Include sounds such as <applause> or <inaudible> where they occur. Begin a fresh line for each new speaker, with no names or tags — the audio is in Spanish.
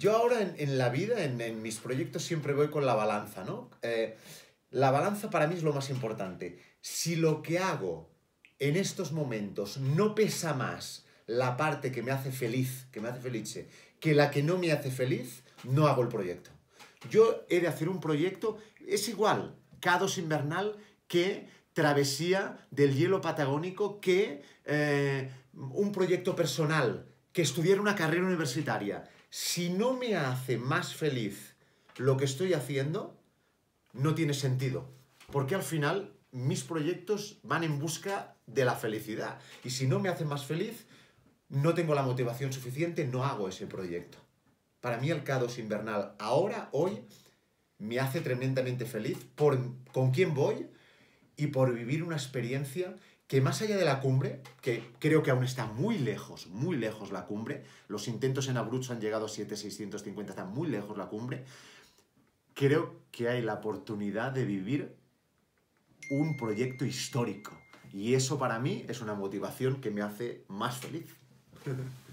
yo ahora en, la vida, en, mis proyectos, siempre voy con la balanza, ¿no? Eh, la balanza para mí es lo más importante. Si lo que hago en estos momentos no pesa más la parte que me hace feliz, que me hace felice, que la que no me hace feliz, no hago el proyecto. Yo he de hacer un proyecto, es igual, Cados Invernal que Travesía del Hielo Patagónico, que eh, un proyecto personal, que estudiar una carrera universitaria, si no me hace más feliz lo que estoy haciendo, no tiene sentido. Porque al final mis proyectos van en busca de la felicidad. Y si no me hace más feliz, no tengo la motivación suficiente, no hago ese proyecto. Para mí el k invernal ahora, hoy, me hace tremendamente feliz por con quién voy, y por vivir una experiencia que más allá de la cumbre, que creo que aún está muy lejos, muy lejos la cumbre, los intentos en Abruzzo han llegado a 7,650, está muy lejos la cumbre, creo que hay la oportunidad de vivir un proyecto histórico. Y eso para mí es una motivación que me hace más feliz. <laughs>